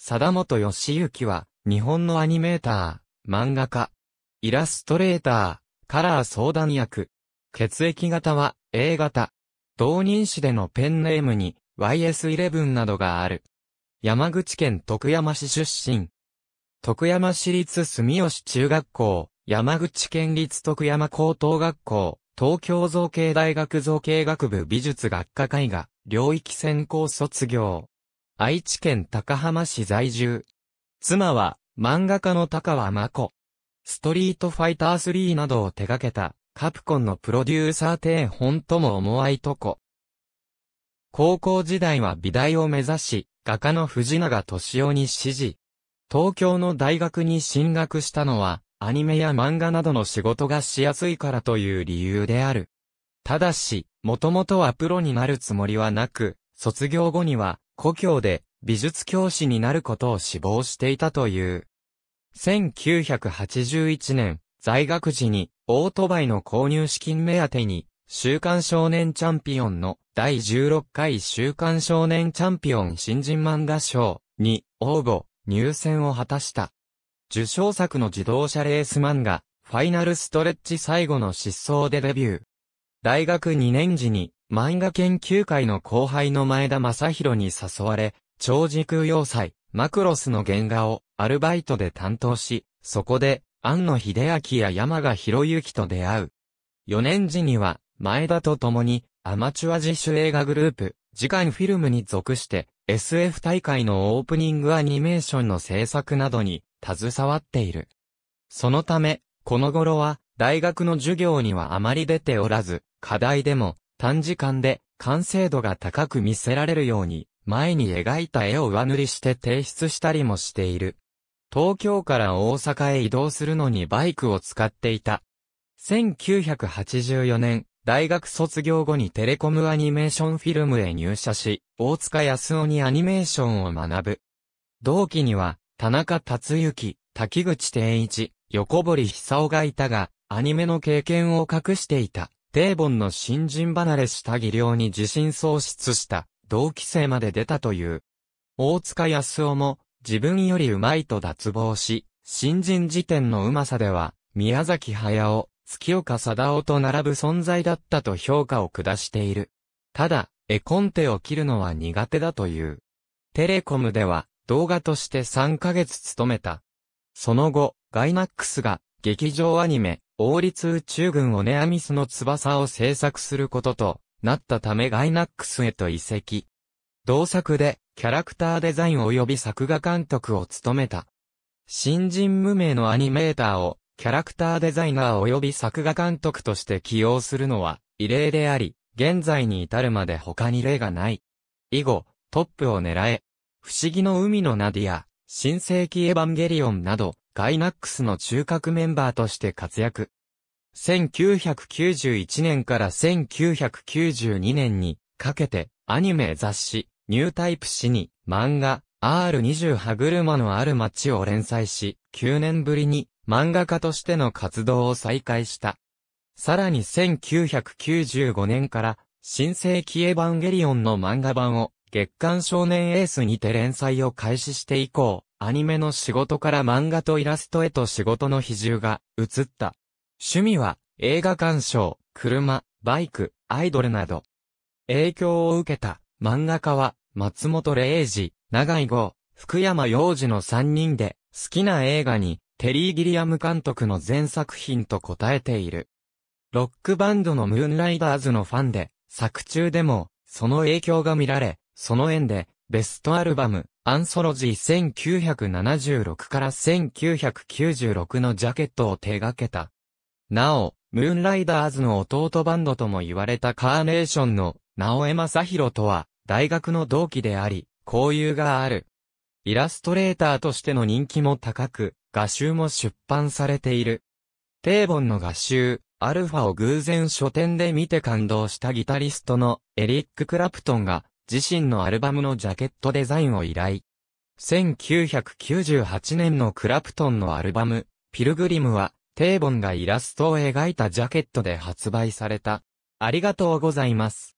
貞本義行は、日本のアニメーター、漫画家、イラストレーター、カラー相談役。血液型は A 型。同人誌でのペンネームに YS11 などがある。山口県徳山市出身。徳山市立住吉中学校、山口県立徳山高等学校、東京造形大学造形学部美術学科絵画、領域専攻卒業。愛知県高浜市在住。妻は、漫画家の高和真子。ストリートファイター3などを手掛けた、カプコンのプロデューサー店本とも思わいとこ。高校時代は美大を目指し、画家の藤永敏夫に指示。東京の大学に進学したのは、アニメや漫画などの仕事がしやすいからという理由である。ただし、もともとはプロになるつもりはなく、卒業後には、故郷で美術教師になることを志望していたという。1981年、在学時にオートバイの購入資金目当てに、週刊少年チャンピオンの第16回週刊少年チャンピオン新人漫画賞に応募、入選を果たした。受賞作の自動車レース漫画、ファイナルストレッチ最後の失踪でデビュー。大学2年時に漫画研究会の後輩の前田正宏に誘われ、超時空要塞、マクロスの原画をアルバイトで担当し、そこで、庵野秀明や山賀博之と出会う。4年時には、前田と共に、アマチュア自主映画グループ、次回フィルムに属して、SF 大会のオープニングアニメーションの制作などに、携わっている。そのため、この頃は、大学の授業にはあまり出ておらず、課題でも、短時間で完成度が高く見せられるように、前に描いた絵を上塗りして提出したりもしている。東京から大阪へ移動するのにバイクを使っていた。1984年、大学卒業後にテレコムアニメーションフィルムへ入社し、大塚康夫にアニメーションを学ぶ。同期には、田中達之、滝口定一、横堀久夫がいたが、アニメの経験を隠していた。デーボンの新人離れした技量に自信喪失した同期生まで出たという。大塚康夫も自分より上手いと脱帽し、新人時点の上手さでは宮崎駿、月岡貞夫と並ぶ存在だったと評価を下している。ただ、絵コンテを切るのは苦手だという。テレコムでは動画として3ヶ月務めた。その後、ガイナックスが劇場アニメ、王立宇宙軍オネアミスの翼を制作することとなったためガイナックスへと移籍。同作でキャラクターデザイン及び作画監督を務めた。新人無名のアニメーターをキャラクターデザイナー及び作画監督として起用するのは異例であり、現在に至るまで他に例がない。以後、トップを狙え、不思議の海のナディア、新世紀エヴァンゲリオンなど、ガイナックスの中核メンバーとして活躍。1991年から1992年にかけてアニメ雑誌ニュータイプ誌に漫画 R20 歯車のある街を連載し9年ぶりに漫画家としての活動を再開した。さらに1995年から新世紀エヴァンゲリオンの漫画版を月刊少年エースにて連載を開始して以降、アニメの仕事から漫画とイラストへと仕事の比重が移った。趣味は映画鑑賞、車、バイク、アイドルなど。影響を受けた漫画家は松本零士、長井豪、福山洋二の3人で好きな映画にテリー・ギリアム監督の全作品と答えている。ロックバンドのムーンライダーズのファンで作中でもその影響が見られ、その縁でベストアルバム、アンソロジー1976から1996のジャケットを手掛けた。なお、ムーンライダーズの弟バンドとも言われたカーネーションの、直江正宏とは、大学の同期であり、交友がある。イラストレーターとしての人気も高く、画集も出版されている。定本の画集、アルファを偶然書店で見て感動したギタリストのエリック・クラプトンが自身のアルバムのジャケットデザインを依頼。1998年のクラプトンのアルバム、ピルグリムは、テーボンがイラストを描いたジャケットで発売された。ありがとうございます。